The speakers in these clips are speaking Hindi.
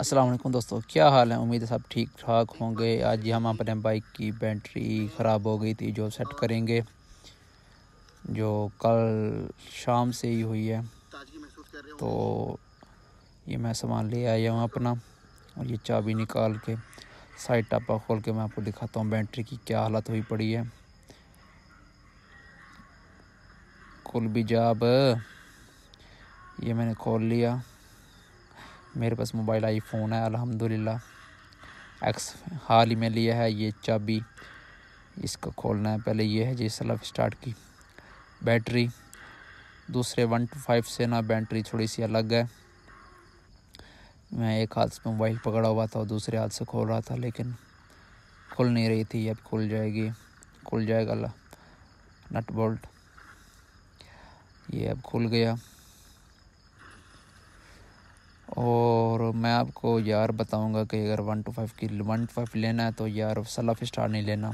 अस्सलाम वालेकुम दोस्तों क्या हाल है उम्मीद है सब ठीक ठाक होंगे आज हम अपने बाइक की बैटरी ख़राब हो गई थी जो सेट करेंगे जो कल शाम से ही हुई है तो ये मैं सामान ले आया हूँ अपना और ये चाबी निकाल के साइड टापा खोल के मैं आपको दिखाता हूँ बैटरी की क्या हालत हुई पड़ी है कुल भी जाब ये मैंने खोल लिया मेरे पास मोबाइल आईफोन है अल्हम्दुलिल्लाह एक्स हाल ही में लिया है ये चाबी इसको खोलना है पहले ये है जी सलफ स्टार्ट की बैटरी दूसरे वन टू फाइव से ना बैटरी थोड़ी सी अलग है मैं एक हाथ से मोबाइल पकड़ा हुआ था और दूसरे हाथ से खोल रहा था लेकिन खुल नहीं रही थी अब खुल जाएगी खुल जाएगा नट बोल्ट ये अब खुल गया मैं आपको यार बताऊंगा कि अगर वन टू फाइव की वन टू फाइव लेना है तो यार सलाफ स्टार नहीं लेना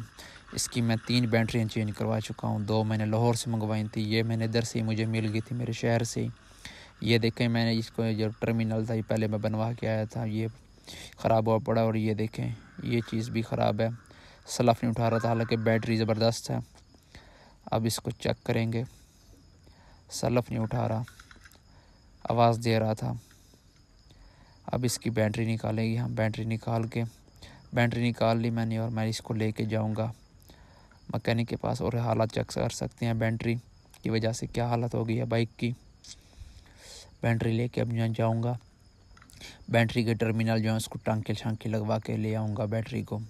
इसकी मैं तीन बैटरियाँ चेंज करवा चुका हूँ दो मैंने लाहौर से मंगवाई थी ये मैंने इधर से ही मुझे मिल गई थी मेरे शहर से ही ये देखें मैंने इसको जो टर्मिनल था ये पहले मैं बनवा के आया था ये ख़राब हुआ पड़ा और ये देखें ये चीज़ भी ख़राब है सलाफ नहीं उठा रहा था हालांकि बैटरी ज़बरदस्त है अब इसको चेक करेंगे सलफ नहीं उठा रहा आवाज़ दे रहा था अब इसकी बैटरी निकालेगी हम बैटरी निकाल के बैटरी निकाल ली मैंने और मैं इसको ले कर जाऊँगा मकैनिक के पास और हालात चेक कर सकते हैं बैटरी की वजह से क्या हालत हो गई है बाइक की बैटरी ले कर अब मैं जाऊँगा बैटरी के टर्मिनल जो है उसको टांके शांके लगवा के ले आऊँगा बैटरी को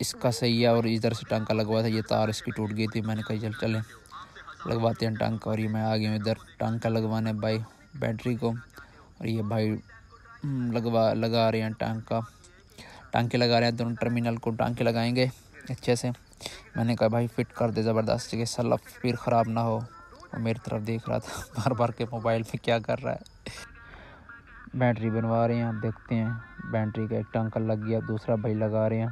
इसका सही है और इधर से टांका लगवाया था ये तार इसकी टूट गई थी मैंने कहा चल चले लगवाते हैं टांका और ये मैं आ गया हूँ इधर टांका लगवाने बाई बैटरी को और ये भाई हम्म, लगवा लगा रहे हैं टैंक का टांके लगा रहे हैं दोनों टर्मिनल को टांके लगाएंगे अच्छे से मैंने कहा भाई फिट कर दे ज़बरदस्त जगह सलफ फिर ख़राब ना हो और मेरी तरफ देख रहा था बार बार के मोबाइल पर क्या कर रहा है बैटरी बनवा रहे हैं देखते हैं बैटरी का एक टांका लग गया दूसरा भाई लगा रहे हैं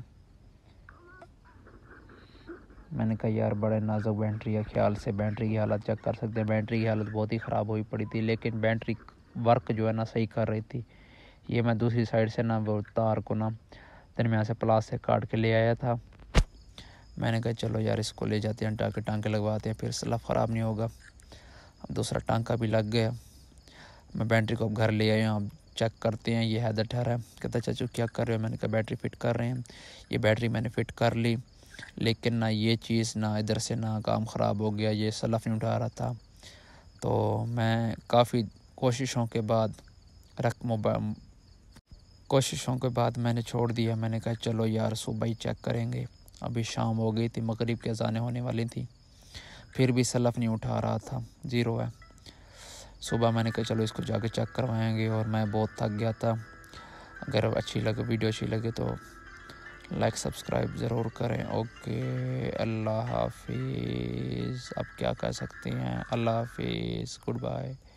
मैंने कहा यार बड़े नाजुक बैटरी है ख्याल से बैटरी की हालत चेक कर सकते हैं बैटरी की हालत बहुत ही ख़राब हुई पड़ी थी लेकिन बैटरी वर्क जो है ना सही कर रही थी ये मैं दूसरी साइड से ना वो तार को ना दरमियाँ से प्लास से काट के ले आया था मैंने कहा चलो यार इसको ले जाते हैं टाँके टाँके लगवाते हैं फिर सलाह ख़राब नहीं होगा अब दूसरा टाँका भी लग गया मैं बैटरी को अब घर ले आया हूँ अब चेक करते हैं ये हैदर ठहरा है कहता चाचू क्या कर रहे हो मैंने कहा बैटरी फ़िट कर रहे हैं ये बैटरी मैंने फ़िट कर ली लेकिन ना ये चीज़ ना इधर से ना काम ख़राब हो गया ये सलफ़ नहीं उठा रहा था तो मैं काफ़ी कोशिशों के बाद रख मोबाइल कोशिशों के बाद मैंने छोड़ दिया मैंने कहा चलो यार सुबह ही चेक करेंगे अभी शाम हो गई थी मगरिब के अजाने होने वाली थी फिर भी सलफ़ नहीं उठा रहा था ज़ीरो है सुबह मैंने कहा चलो इसको जाके चेक करवाएंगे और मैं बहुत थक गया था अगर अच्छी लगे वीडियो अच्छी लगे तो लाइक सब्सक्राइब ज़रूर करें ओके अल्लाह हाफिज़ अब क्या कह सकते हैं अल्लाह हाफिज़ गुड बाय